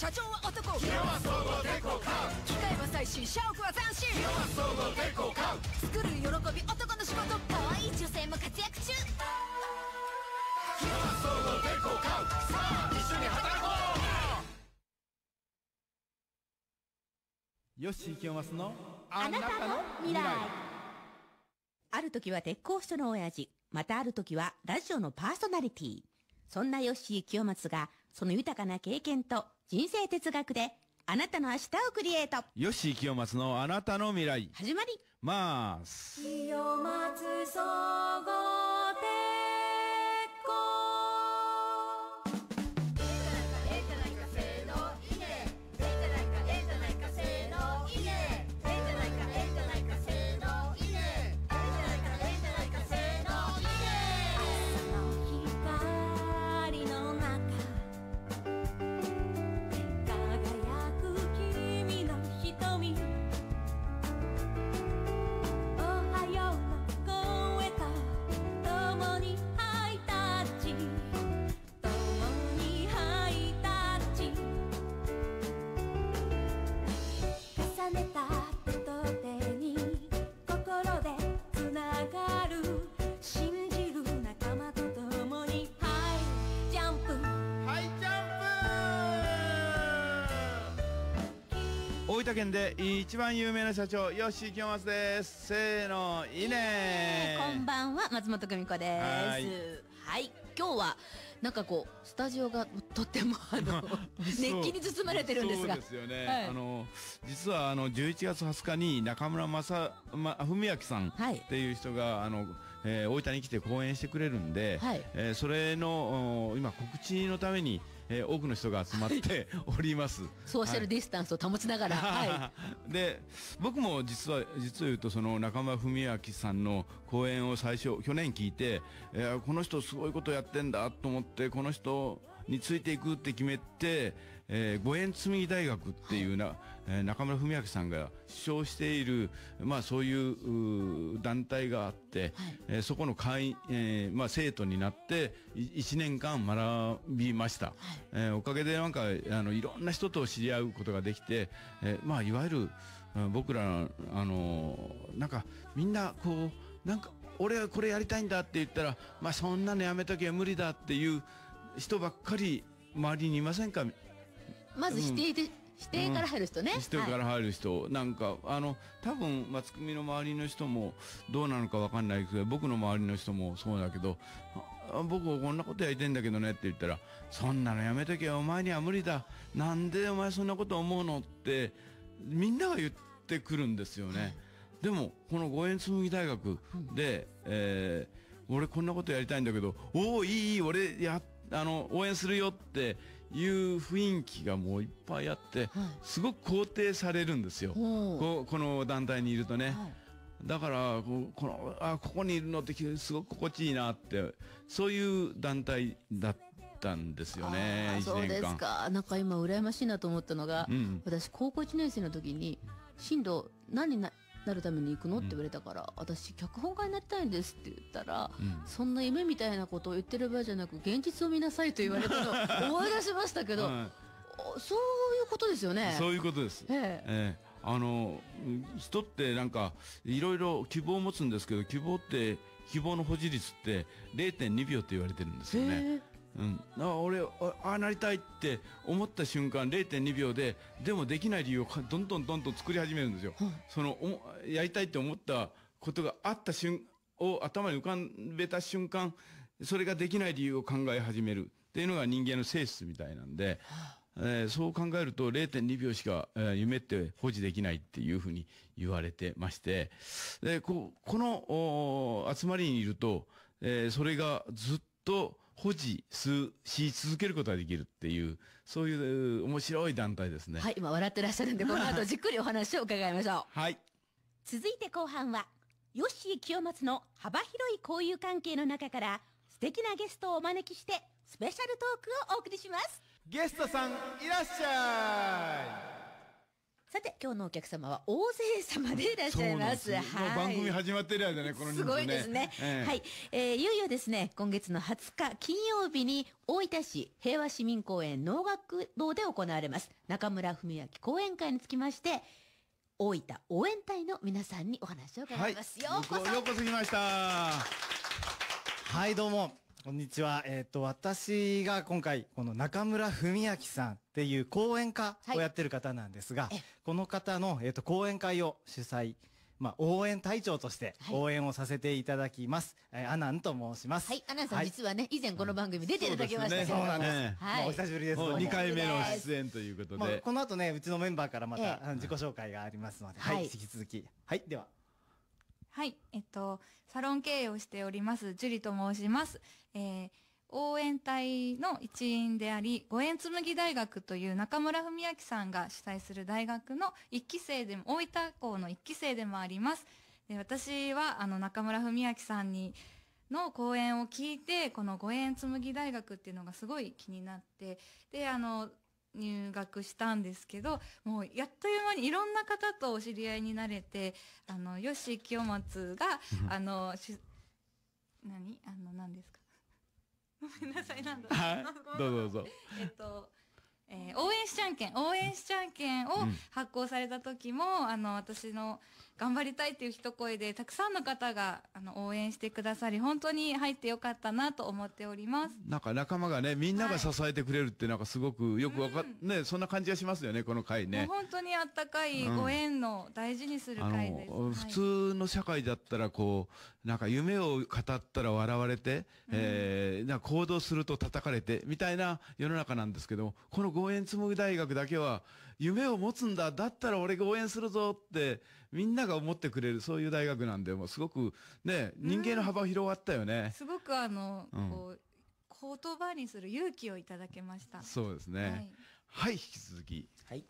社長は男機械は最新社屋は斬新作る喜び男の仕事可愛い女性も活躍中よし、清ますのあなたの未来ある時は鉄鋼所の親父、またある時はラジオのパーソナリティ。そんな吉井清松が、その豊かな経験と人生哲学であなたの明日をクリエイトよし、清松のあなたの未来。始まりまーす。清松総合店大分県で一番有名な社長吉井清松ですせーのいいねこんばんは松本久美子ですはい今日はなんかこうスタジオがとってもあの 熱気に包まれてるんですがそうですよね、はい、あの実はあの11月20日に中村正、ま、文明さんっていう人が、はい、あのえー、大分に来て講演してくれるんで、はいえー、それの今告知のためにえー、多くの人が集まっております。ソーシャルディスタンスを保ちながら。はい、で、僕も実は、実を言うと、その中間文明さんの講演を最初、去年聞いて、えー、この人すごいことやってんだと思って、この人についていくって決めて、えー、五円紬大学っていうな、えー、中村文明さんが主張している、まあそういう団体があって、はい、えー、そこの会員、えー、まあ生徒になって1年間学びました。はい、えー、おかげでなんか、あの、いろんな人と知り合うことができて、えー、まあいわゆる、僕ら、あのー、なんか、みんな、こう、なんか、俺はこれやりたいんだって言ったら、まあそんなのやめときゃ無理だっていう人ばっかり周りにいませんかまず否定で、うん、否定から入る人ね、うん、否定から入る人、はい、なんかあの多分松組の周りの人もどうなのかわかんないけど僕の周りの人もそうだけど僕こんなことやりてんだけどねって言ったらそんなのやめとけお前には無理だなんでお前そんなこと思うのってみんなが言ってくるんですよね、でもこの五円紬大学で、えー、俺こんなことやりたいんだけどおおいいいい俺やあの応援するよっていう雰囲気がもういっぱいあって、はい、すごく肯定されるんですよここの団体にいるとね、はい、だからこのあここにいるのってすごく心地いいなってそういう団体だったんですよねそうですかなんか今羨ましいなと思ったのが、うん、私高校1年生の時に進路何にななるために行くのって言われたから「私脚本家になりたいんです」って言ったら、そんな夢みたいなことを言ってる場合じゃなく現実を見なさい」と言われたのを思い出しましたけど、そういうことですよね。そういうことです、ええあの人ってなんかいろいろ希望を持つんですけど希望って希望の保持率って0.2秒って言われてるんですよね。うん、あ俺ああなりたいって思った瞬間0.2秒ででもできない理由をどんどんどんどん作り始めるんですよ、うん、そのおやりたいって思ったことがあった瞬を頭に浮かべた瞬間それができない理由を考え始めるっていうのが人間の性質みたいなんで、えー、そう考えると0.2秒しか、えー、夢って保持できないっていうふうに言われてまして、でここの集まりにいると、えー、それがずっと保持す、し続けることができるっていう、そういう面白い団体ですね。はい、今笑ってらっしゃるんで、この後じっくりお話を伺いましょう。はい。続いて後半は、ヨッシー清松の幅広い交友関係の中から、素敵なゲストをお招きして、スペシャルトークをお送りします。ゲストさん、いらっしゃいさて、今日のお客様は大勢様でいらっしゃいます。すはい、番組始まってる間ね、この、ね、すごいですね。えー、はい。えー、いよいよですね、今月の20日金曜日に大分市平和市民公園能楽堂で行われます。中村文明講演会につきまして、大分応援隊の皆さんにお話を伺います。はい、ようこそ。ようこそ来ました。はい、どうも。こんにちは。えっ、ー、と、私が今回、この中村文明さんっていう講演家をやってる方なんですが、はい、この方の、えっ、ー、と、講演会を主催、まあ、応援隊長として応援をさせていただきます。はい、えー、アナンと申します。はい、アナンさん、はい、実はね、以前この番組出ていただきましたけど、うん、そうなんです。ね、はい、お久しぶりです。2回目の出演ということで。まあ、この後ね、うちのメンバーからまた、えー、自己紹介がありますので、はい、引き続き。はい、では。はい、えっと、サロン経営をしております、樹里と申します。えー、応援隊の一員であり、五円紬大学という中村文明さんが主催する大学の一期生でも、大分校の一期生でもあります。で私は、あの、中村文明さんに、の講演を聞いて、この五円紬大学っていうのがすごい気になって、で、あの、入学したんですけどもうやっという間にいろんな方とお知り合いになれてあの吉清松があのし何あの何ですか ごめんなさいなんだ、はい、どうぞどうぞえっとえー、応援しちゃんけん、応援しちゃんけんを発行された時も、うん、あの私の頑張りたいっていう一声で、たくさんの方があの応援してくださり、本当に入ってよかったなと思っております。なんか仲間がね、みんなが支えてくれるって、なんかすごくよくわかっ、はいうん、ね、そんな感じがしますよね、この回ね。本当にあったかいご縁の大事にする回です。うん、普通の社会だったら、こう、なんか夢を語ったら笑われて、うん、えー、な行動すると叩かれて、みたいな世の中なんですけども、この応援紡ぐ大学だけは、夢を持つんだ、だったら俺が応援するぞって、みんなが思ってくれる、そういう大学なんで、もうすごく、ね、人間の幅広がったよね。すごくあの、こう、言葉にする勇気をいただけました。そうですね。はい、はい、引き続き。はい。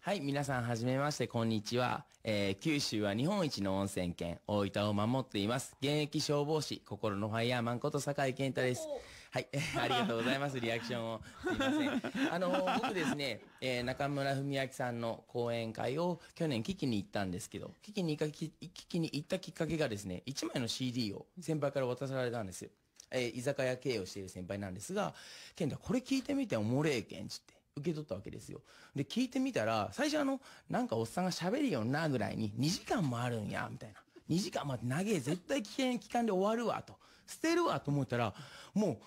はい、皆さん、はじめまして、こんにちは。えー、九州は日本一の温泉県、大分を守っています。現役消防士、心のファイヤーマンこと坂井健太です。はい、ありがとうございます。リアクションを。すいません。あの、僕ですね、えー、中村文明さんの講演会を去年聞きに行ったんですけど、聞きに行かき、聞きに行ったきっかけがですね、1枚の CD を先輩から渡されたんです。えー、居酒屋経営をしている先輩なんですが、ケンタ、これ聞いてみておもれえけん、つって。受け取ったわけですよ。で、聞いてみたら、最初あの、なんかおっさんが喋るよな、ぐらいに、2時間もあるんや、みたいな。2時間待って長え、絶対危険期間で終わるわ、と。捨てるわ、と思ったら、もう、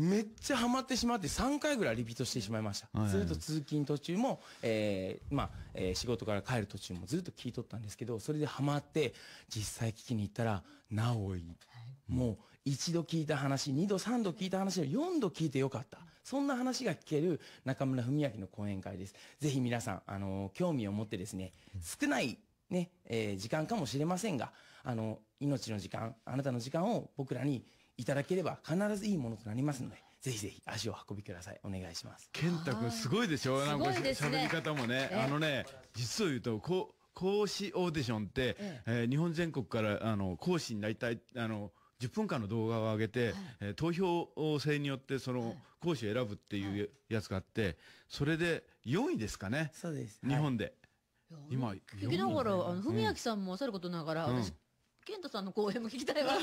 めっちゃハマってしまって3回ぐらいリピートしてしまいました、はいはい、ずっと通勤途中も、えーまあえー、仕事から帰る途中もずっと聞いとったんですけどそれでハマって実際聞きに行ったらなおい、もう一度聞いた話二度三度聞いた話を4度聞いてよかったそんな話が聞ける中村文明の講演会ですぜひ皆さん、あの興味を持ってですね少ないね、えー、時間かもしれませんがあの命の時間あなたの時間を僕らにいただければ必ずいいものとなりますので、ぜひぜひ足を運びください。お願いします。健太君すごいでしょなんか喋、ね、り方もね。あのね、実を言うと、こう、講師オーディションって、えええー、日本全国から、あの、講師になりたい、あの、10分間の動画を上げて、はい、えー、投票制によってその講師を選ぶっていうやつがあって、はい、それで4位ですかね。そうです。日本で。はい、今、雪だから、あの、文明さんもさることながら、うん、私、健太さんの講演も聞きたいわ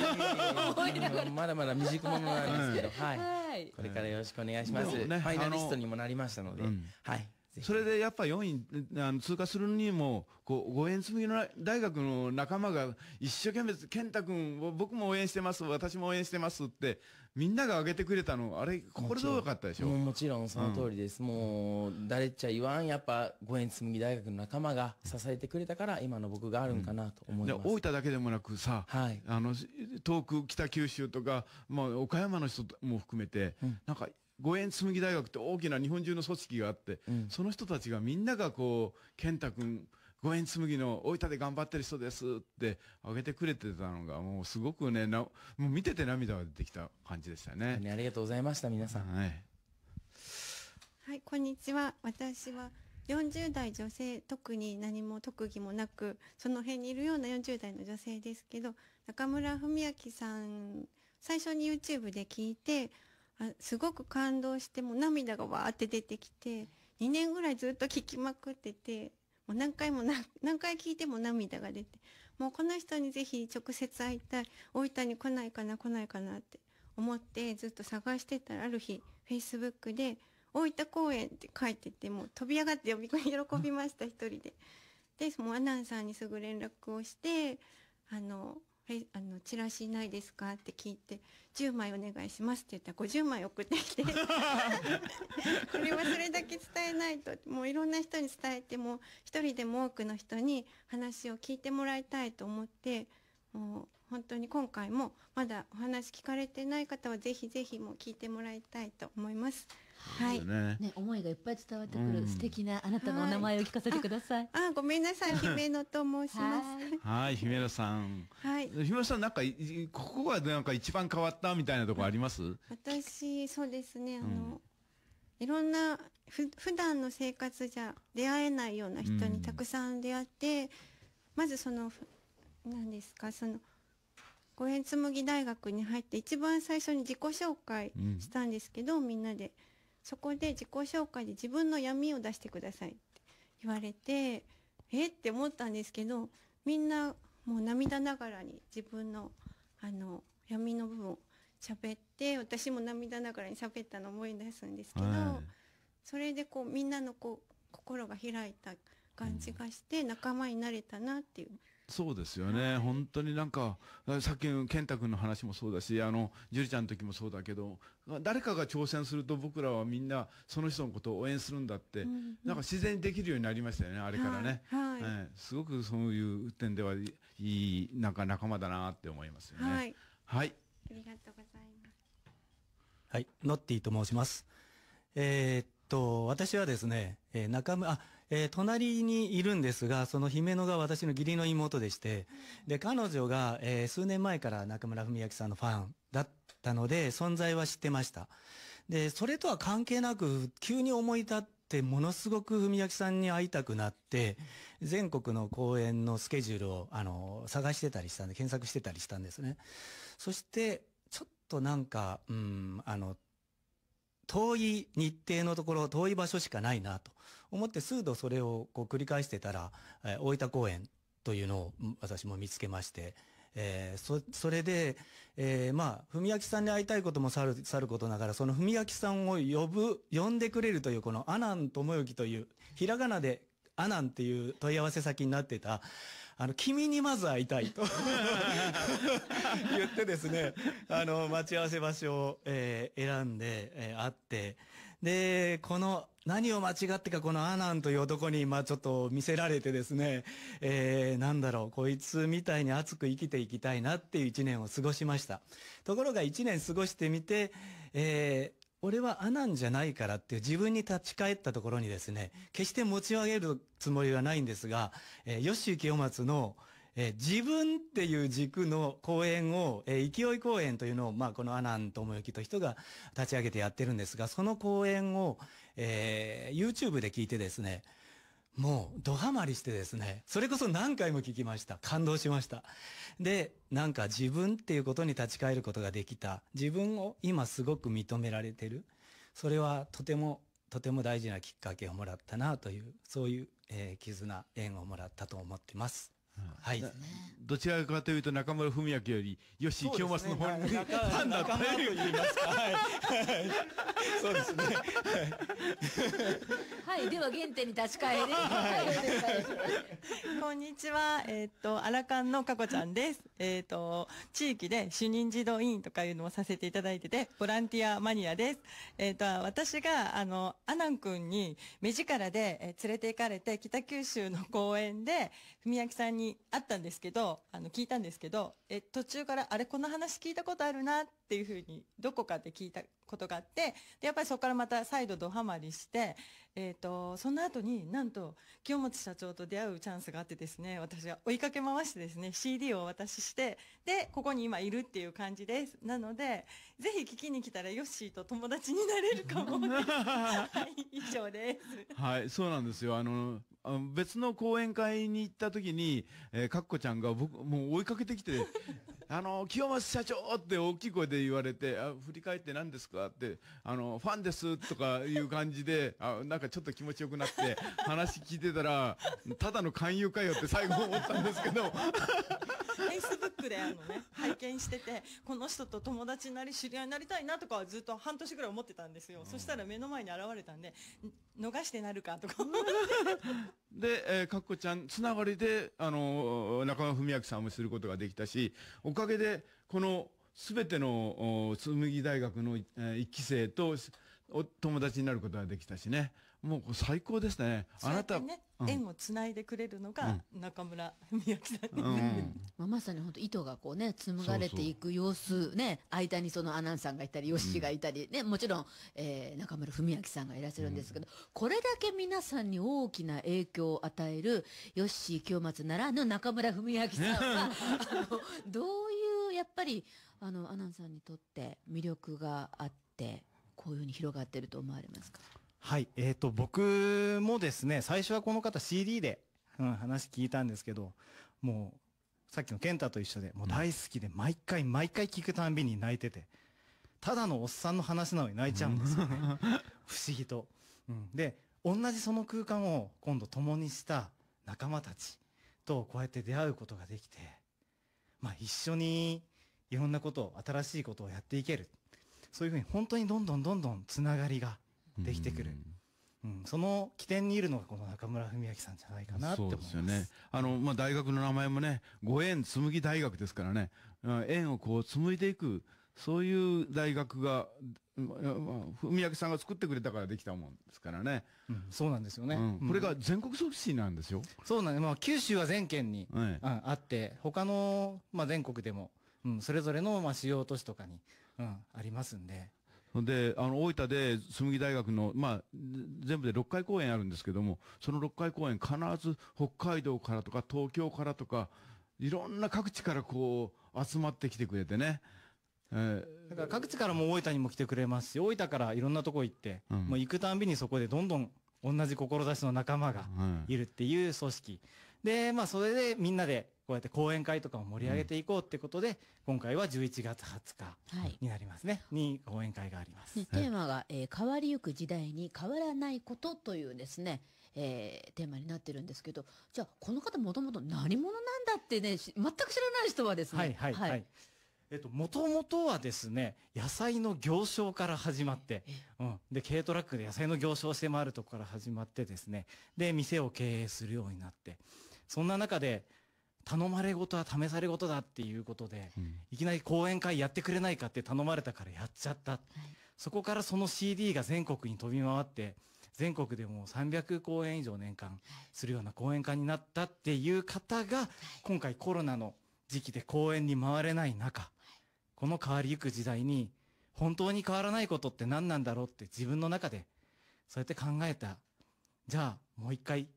まだまだ未熟者なんですけど、はい、これからよろしくお願いします、ファイナリストにもなりましたので、はいそれでやっぱ4位あの通過するにも、こう、ご縁紡ぎの大学の仲間が一生懸命、健太君、僕も応援してます、私も応援してますって、みんなが挙げてくれたの、あれ、これ心よかったでしょうもちろんその通りです。うん、もう、誰っちゃ言わん、やっぱ、ご縁紡ぎ大学の仲間が支えてくれたから、今の僕があるんかなと思います。うん、大分だけでもなくさ、はい、あの、遠く北九州とか、まあ、岡山の人も含めて、うん、なんか、五円紬大学って大きな日本中の組織があって、うん、その人たちがみんながこう、健太くん、五円紬の大分で頑張ってる人ですってあげてくれてたのが、もうすごくね、なもう見てて涙が出てきた感じでしたね。ありがとうございました、皆さん。はい。はい、こんにちは。私は40代女性、特に何も特技もなく、その辺にいるような40代の女性ですけど、中村文明さん、最初に YouTube で聞いて、あすごく感動してもう涙がわーって出てきて2年ぐらいずっと聞きまくっててもう何回も 何回聞いても涙が出てもうこの人にぜひ直接会いたい大分に来ないかな来ないかなって思ってずっと探してたらある日フェイスブックで「大分公園」って書いててもう飛び上がって呼び込み喜びました一人で。でもうアナンさんにすぐ連絡をしてあのい、あのチラシないですか?」って聞いて「10枚お願いします」って言ったら50枚送ってきて これはそれだけ伝えないともういろんな人に伝えても一人でも多くの人に話を聞いてもらいたいと思ってもう本当に今回もまだお話聞かれてない方は是非是非もう聞いてもらいたいと思います。はい、ね、ね、思いがいっぱい伝わってくる、うん、素敵なあなたのお名前を聞かせてください。あごめんなさい、姫野と申します。はい、姫野さん。はい。姫野さん、なんか、ここはなんか一番変わったみたいなところあります、私、そうですね、あの、うん、いろんな、ふ、普段の生活じゃ出会えないような人にたくさん出会って、まずその、なんですか、その、五円紬大学に入って一番最初に自己紹介したんですけど、みんなで。そこで自己紹介で自分の闇を出してくださいって言われて、えって思ったんですけど、みんなもう涙ながらに自分のあの闇の部分を喋って、私も涙ながらに喋ったのを思い出すんですけど、はい、それでこうみんなのこう心が開いた感じがして仲間になれたなっていうそうですよね、はい、本当になんか、さっきの健太君の話もそうだし、あの樹里ちゃんの時もそうだけど、誰かが挑戦すると、僕らはみんな、その人のことを応援するんだって、うんうん、なんか自然にできるようになりましたよね、あれからね、はい、はい、すごくそういう点では、いいなんか仲間だなって思いますよね。はい、はい、ありがとうございますはい、ノッティと申します。えー、っと、私はですね、えー、中村、あ、えー、隣にいるんですが、その姫野が私の義理の妹でして、で、彼女が、えー、数年前から中村文明さんのファンだったので、存在は知ってました。で、それとは関係なく、急に思い立って、ものすごく文明さんに会いたくなって、全国の公演のスケジュールを、あの、探してたりしたんで、検索してたりしたんですね。そして、ちょっとなんか、うん、あの、遠い日程のところ、遠い場所しかないなと。思って数度それをこう繰り返してたら、えー、大分公園というのを私も見つけまして、えー、そ、それで、えー、まあ、文明さんに会いたいこともさる、さることながら、その文明さんを呼ぶ、呼んでくれるという、この阿南智之という、ひらがなで阿南っていう問い合わせ先になってた、あの、君にまず会いたいと 言ってですね、あの、待ち合わせ場所を、えー、選んで、えー、会って、で、この、何を間違ってかこのアナンという男に、まあちょっと見せられてですね、えー、なんだろう、こいつみたいに熱く生きていきたいなっていう一年を過ごしました。ところが一年過ごしてみて、えー、俺はアナンじゃないからっていう自分に立ち返ったところにですね、決して持ち上げるつもりはないんですが、えー、吉ッシ清松のえー、自分っていう軸の公演を、えー、勢い公演というのを、まあ、この阿南智之という人が立ち上げてやってるんですが、その公演を、えー、YouTube で聞いてですね、もう、ドハマりしてですね、それこそ何回も聞きました。感動しました。で、なんか自分っていうことに立ち返ることができた。自分を今すごく認められてる。それはとても、とても大事なきっかけをもらったなという、そういう、えー、絆、縁をもらったと思ってます。はい。どちらかというと中村文明より、吉井清正の本人、ファンだったと言いますか。はい。そうですね。はい。では原点に立ち返り。こんにちは。えっと、荒ラのかこちゃんです。えっと、地域で主任児童委員とかいうのをさせていただいてて、ボランティアマニアです。えっと、私が、あの、阿南ン君に目力でえ連れて行かれて、北九州の公園で、宮城さんに会ったんですけど、あの、聞いたんですけど、え、途中から、あれ、この話聞いたことあるなっていうふうに、どこかで聞いたことがあって、で、やっぱりそこからまた再度ドハマりして、えーと、とその後になんと清本社長と出会うチャンスがあってですね私は追いかけ回してですね CD をお渡ししてでここに今いるっていう感じですなのでぜひ聞きに来たらヨッシーと友達になれるかも はい以上ですはいそうなんですよあの別の講演会に行った時に、えー、かっこちゃんが僕もう追いかけてきてあの、清松社長って大きい声で言われて、あ振り返って何ですかって、あの、ファンですとかいう感じで、あなんかちょっと気持ちよくなって、話聞いてたら、ただの勧誘かよって最後思ったんですけど。フェイスブックであの、ね、拝見しててこの人と友達になり知り合いになりたいなとかはずっと半年ぐらい思ってたんですよ、うん、そしたら目の前に現れたんで逃してなるかとか で、えー、かっこちゃんつながりであの中川文明さんもすることができたし奥かげで、このすべての紬大学の1期生と友達になることができたしね。もう最高ですね。あなた、ねうん、縁をつないでくれるのが中村美明さん、うんまあ、まさに本当糸がこうね紡がれていく様子ね間にそのアナンさんがいたりヨッシーがいたり、うん、ねもちろん、えー、中村文明さんがいらっしゃるんですけど、これだけ皆さんに大きな影響を与えるヨッシー清松ならぬ中村文明さんは あのどういうやっぱりあのアナンさんにとって魅力があってこういうふうに広がっていると思われますかはい、えっ、ー、と、僕もですね、最初はこの方 CD で、うん、話聞いたんですけど、もう、さっきの健太と一緒で、もう大好きで、毎回毎回聞くたんびに泣いてて、ただのおっさんの話なのに泣いちゃうんですよね。不思議と。うん、で、同じその空間を今度共にした仲間たちとこうやって出会うことができて、まあ一緒にいろんなことを、新しいことをやっていける。そういうふうに本当にどんどんどんどんつながりができてくる。うん、その起点にいるのがこの中村文明さんじゃないかなって思います。そうですよね。あの、まあ、大学の名前もね、ご縁紡ぎ大学ですからね、縁をこう紡いでいく、そういう大学が、まあ、文明さんが作ってくれたからできたもんですからね。うん、そうなんですよね。うん、これが全国組織なんですよ。そうなんです。まあ、九州は全県に、はい、あって、他の、まあ、全国でも、うん、それぞれの、まあ、主要都市とかに、うん、ありますんで。で、あの、大分で、紬木大学の、まあ、全部で6回公演あるんですけども、その6回公演必ず北海道からとか東京からとか、いろんな各地からこう、集まってきてくれてね。えー、だから各地からも大分にも来てくれますし、大分からいろんなとこ行って、うん、もう行くたんびにそこでどんどん同じ志の仲間がいるっていう組織。うん、で、まあそれでみんなでこうやって講演会とかを盛り上げていこうってことで、うん、今回は11月20日になりますね、はい、に講演会があります。テーマが、えー、変わりゆく時代に変わらないことというですね、えー、テーマになってるんですけど、じゃあこの方もともと何者なんだってね、全く知らない人はですね。はいはい、はい、はいえっと、もともとはですね、野菜の行商から始まって、うん。で、軽トラックで野菜の行商して回るとこから始まってですね、で、店を経営するようになって、そんな中で、頼まれ事は試され事だっていうことで、うん、いきなり講演会やってくれないかって頼まれたからやっちゃった、はい、そこからその CD が全国に飛び回って全国でも300公演以上年間するような講演会になったっていう方が、今回コロナの時期で公演に回れない中、この変わりゆく時代に本当に変わらないことって何なんだろうって自分の中でそうやって考えた。じゃあもう一回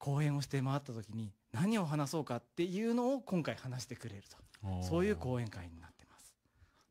公演をして回った時に何を話そうかっていうのを今回話してくれるとそういう講演会になってます。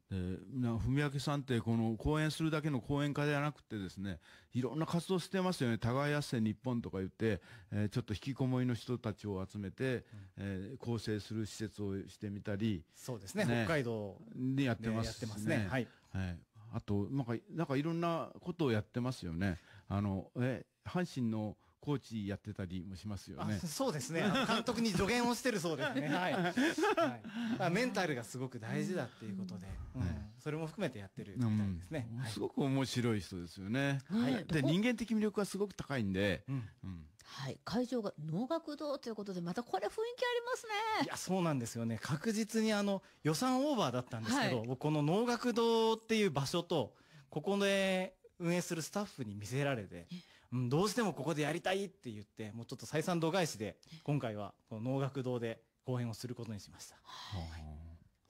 でな文明さんってこの講演するだけの講演会ではなくてですねいろんな活動してますよねいすせ日本とか言って、えー、ちょっと引きこもりの人たちを集めて、うん、えー、構成する施設をしてみたりそうですね、ね、北海道でやってます、ね、やってますねはい、はい、あとなんかなんかいろんなことをやってますよねあのえ阪神のコーチやってたりもしますよね。そうですね。監督に助言をしてるそうですね。はい。はい、メンタルがすごく大事だっていうことで、うん、それも含めてやってるみたいですね。うん、すごく面白い人ですよね。はい。で、人間的魅力はすごく高いんで、うん。うんはい。会場が能楽堂ということで、またこれ雰囲気ありますね。いや、そうなんですよね。確実にあの、予算オーバーだったんですけど、はい、この能楽堂っていう場所と、ここで運営するスタッフに見せられて、うん、どうしてもここでやりたいって言って、もうちょっと採算度外視で、今回はこの能楽堂で公演をすることにしました。はい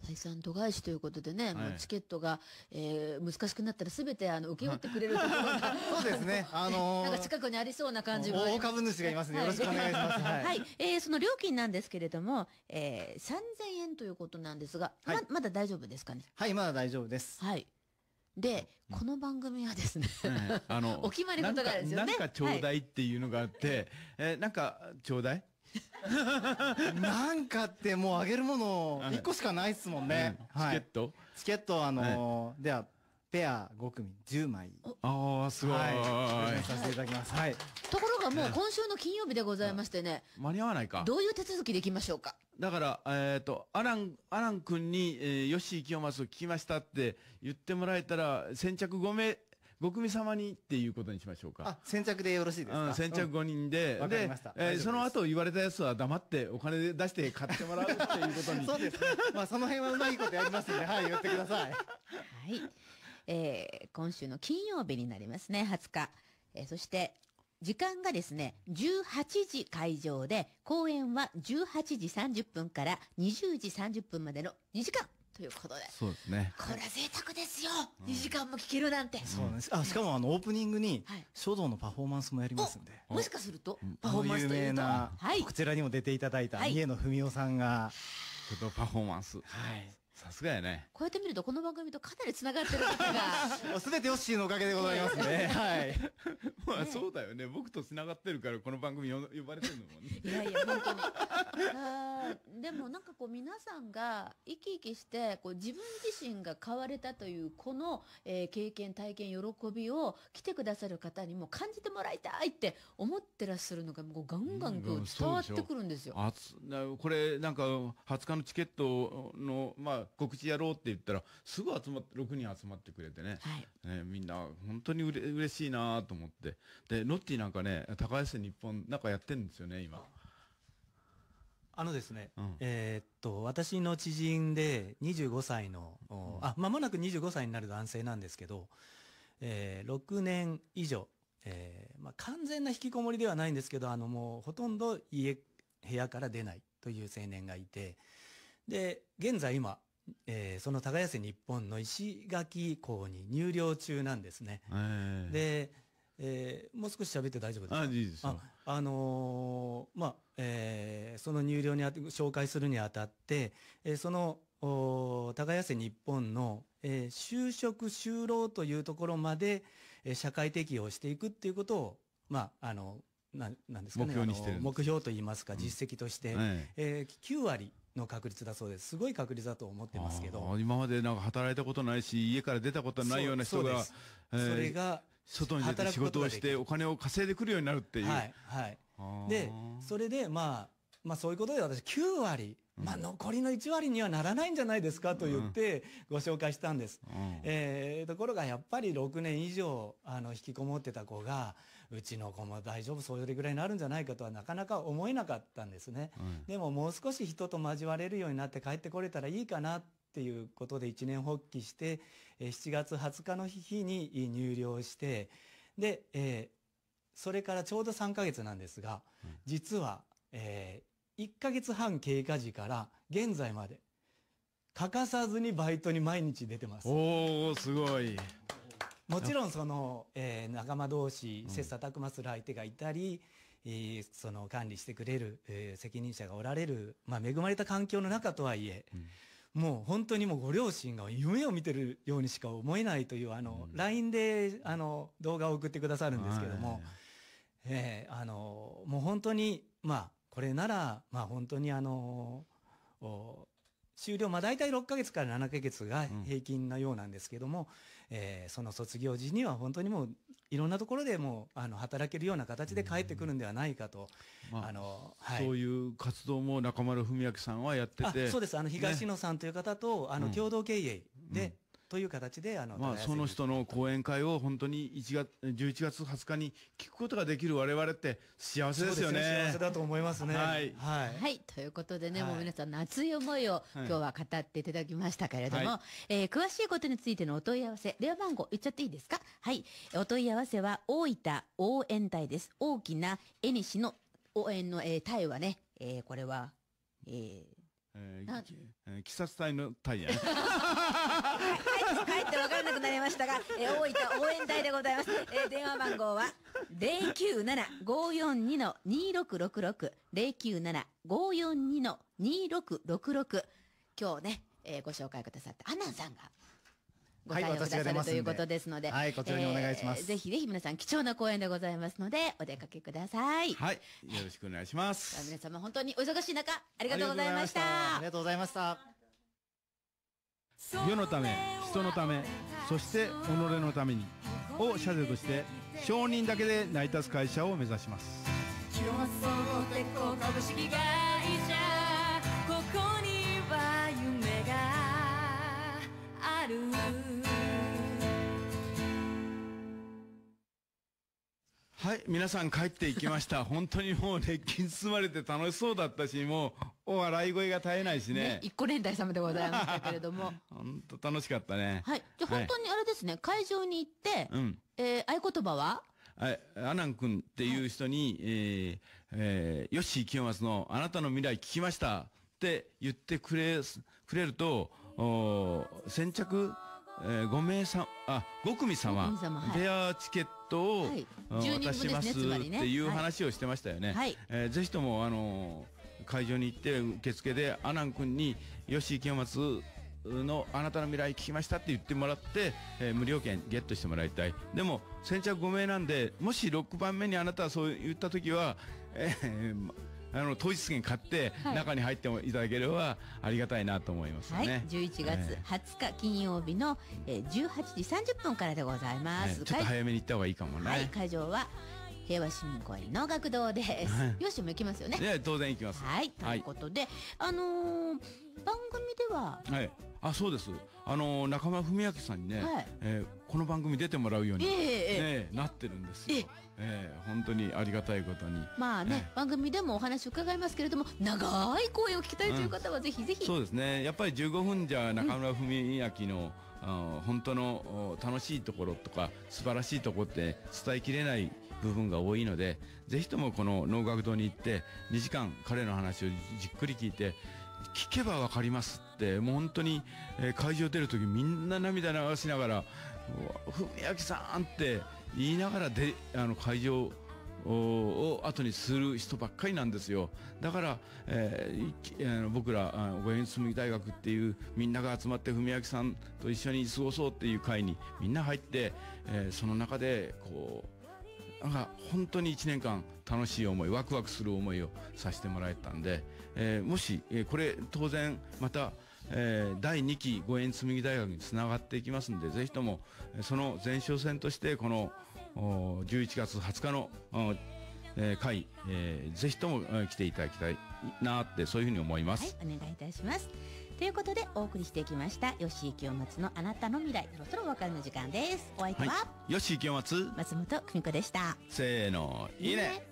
採算度外視ということでね、はい、もうチケットが、えー、難しくなったらすべてあの請け負ってくれるところが そうですね、あのー、なんか近くにありそうな感じも大株主がいますね、よろしくお願いします。はい、はい、えー、その料金なんですけれども、えー、3000円ということなんですが、ままだ大丈夫ですかね。はい、まだ大丈夫です。はい。で、この番組はですね、あの、お決まり事があるんですよね。なんかちょうだいっていうのがあって、えなんかちょうだい なんかってもうあげるもの一個しかないっすもんね。チケットチケット、あのでは、ペア5組10枚。ああ、すごい。はい。させていただきます。はい。ところがもう今週の金曜日でございましてね。間に合わないか。どういう手続きでいきましょうか。だから、えっ、ー、と、アラン、アラン君に、えー、吉井清正を聞きましたって言ってもらえたら、先着5名、5組様にっていうことにしましょうか。あ、先着でよろしいですか、うん、先着5人で。わ、うん、かりました。えー、その後言われたやつは黙ってお金で出して買ってもらうっていうことに。そうです、ね。まあその辺はうまいことやりますんで、はい、言ってください。はい。えー、今週の金曜日になりますね、20日。えー、そして、時間がですね、18時会場で、公演は18時30分から20時30分までの2時間ということで。そうですね。これは贅沢ですよ、うん、!2 時間も聴けるなんて。そうなんです。あ、しかもあの、オープニングに、書道のパフォーマンスもやりますんで。もしかすると、パフォーマンスという有名な、はい、こちらにも出ていただいた、三重野文夫さんが、書道パフォーマンス。はい。さすがやね。こうやって見ると、この番組とかなり繋がってることが。もうすべてヨッシーのおかげでございますね。はい。まあ、そうだよね。僕と繋がってるから、この番組呼ばれてるのもね。いやいや、本当に。あでもなんかこう皆さんが生き生きしてこう自分自身が変われたというこの、えー、経験体験喜びを来てくださる方にも感じてもらいたいって思ってらっしゃるのがもうガンガンこう伝わってくるんですよ。うん、これなんか20日のチケットのまあ告知やろうって言ったら、すぐ集まって、6人集まってくれてね。はい。ね、みんな、本当にうれ嬉しいなと思って。で、ロッティなんかね、高安日本なんかやってるんですよね、今。あのですね、うん、えー、っと、私の知人で25歳の、うん、あ、間もなく25歳になる男性なんですけど、えー、6年以上、えー、まあ、完全な引きこもりではないんですけど、あの、もうほとんど家、部屋から出ないという青年がいて、で、現在今、えー、その高安日本の石垣港に入寮中なんですね。えー、で、えー、もう少し喋って大丈夫ですかあ、いいですあ、あのー、まあ、えー、その入寮にあ紹介するにあたって、えー、その、お高安日本の、えー、就職就労というところまで、えー、社会適用していくっていうことを、まあ、あの、ななんですかね。目標にしてる目標といいますか、実績として、うん、ええー、9割の確率だそうです。すごい確率だと思ってますけど。今までなんか働いたことないし、家から出たことないような人が、そそえー、それが、外に出て仕事をしてお金を稼いでくるようになるっていう。はい、はい。で、それで、まあ、まあそういうことで私9割、まあ残りの1割にはならないんじゃないですかと言ってご紹介したんです。うんうん、えー、ところがやっぱり6年以上あの引きこもってた子が、うちの子も大丈夫それぐらいになるんじゃないかとはなかなか思えなかったんですね、うん、でももう少し人と交われるようになって帰ってこれたらいいかなっていうことで一年発起して7月20日の日に入寮してで、えー、それからちょうど3ヶ月なんですが、うん、実は、えー、1ヶ月半経過時から現在まで欠かさずにバイトに毎日出てます。おー、すごい。もちろんその、えー、仲間同士切磋琢磨する相手がいたり、うん、えー、その管理してくれる、えー、責任者がおられる、まあ、恵まれた環境の中とはいえ、うん、もう本当にもうご両親が夢を見てるようにしか思えないというあの、うん、LINE であの動画を送ってくださるんですけども、はい、えー、あのもう本当にまあこれならまあ本当にあのお終了、まあ、大体6ヶ月から7ヶ月が平均なようなんですけども、うん、えー、その卒業時には本当にもういろんなところでもうあの働けるような形で帰ってくるんではないかと、あの、そういう活動も中丸文明さんはやっててそうですあの東野さんという方と、ね、あの共同経営で、という形で、あの、まあ、その人の講演会を本当に1月、11月20日に聞くことができる我々って幸せですよね。幸せだと思いますね。はい。はい。はい、ということでね、もう皆さん熱い思いを今日は語っていただきましたけれども、はえ詳しいことについてのお問い合わせ、電話番号言っちゃっていいですかはい。お問い合わせは大分応援隊です。大きな絵西の応援の、えー、隊はね、えー、これは、えー、えーえー、鬼殺隊の 帰って分からなくなりましたが、えー、大分応援隊でございます。えー、電話番号は、097-542-2666、097-542-2666。今日ね、えー、ご紹介くださったアナンさんが、ご対応くださる、はい、ということですので、はい、こちらにお願いします、えー、ぜひぜひ皆さん貴重な講演でございますので、お出かけください。はい、よろしくお願いします。皆様本当にお忙しい中、ありがとうございました。ありがとうございました。世のため、人のため、そして己のために、を社税として、承認だけで成り立つ会社を目指します。競争鉄鋼株式会社ここには夢があるはい、皆さん帰っていきました。本当にもう熱気に包まれて楽しそうだったし、もう、お笑い声が絶えないしね。ね一個連帯様でございましたけれども。本当楽しかったね。はい。じゃ本当にあれですね、会場に行って、うん、えー、合言葉ははい、アナン君っていう人に、はい、えー、えー、清松のあなたの未来聞きましたって言ってくれ、くれると、お先着、えー、5名さあ5組様ペアチケットを、渡します、っていう話をしてましたよね、はいえぜひとも、あの会場に行って受付でアナン君に吉井清松のあなたの未来聞きましたって言ってもらって、えー、無料券ゲットしてもらいたいでも先着5名なんでもし6番目にあなたはそう言った時は、えー、あの当日券買って中に入ってもいただければありがたいなと思いますね。はい、11月二十日金曜日の、ええ、十八時三十分からでございます。ちょっと早めに行った方がいいかもね。会場は平和市民公園の学童です。よしも行きますよね。当然行きます。はい。ということで、はい、あのー、番組では。はい。あ、そうです。あのー、中村文明さんにね、はい、えー、この番組出てもらうように、えね、えー、なってるんですよ。ええー、本当にありがたいことに。まあね、えー、番組でもお話を伺いますけれども、長い声を聞きたいという方はぜひぜひ、そうですね。やっぱり15分じゃ中村文明の、うん、あ本当の楽しいところとか素晴らしいところって伝えきれない部分が多いのでぜひともこの能楽堂に行って2時間彼の話をじっくり聞いて聞けば分かりますってもう本当に、え会場出る時みんな涙流しながら「文明さん!」って言いながらであの会場を後にする人ばっかりなんですよだから、えー、僕ら五円紬大学っていうみんなが集まって文明さんと一緒に過ごそうっていう会にみんな入って、えー、その中でこうなんか本当に1年間楽しい思いワクワクする思いをさせてもらえたんで、えー、もし、えー、これ当然また、えー、第2期五円紬大学につながっていきますんでぜひともその前哨戦としてこの11月20日のえー、会、えー、ぜひとも来ていただきたいなってそういうふうに思います、はい、お願いいたしますということでお送りしてきました吉井清松のあなたの未来そろそろお別れの時間ですお相手は、はい、吉井清松松本久美子でしたせーのいいねいいね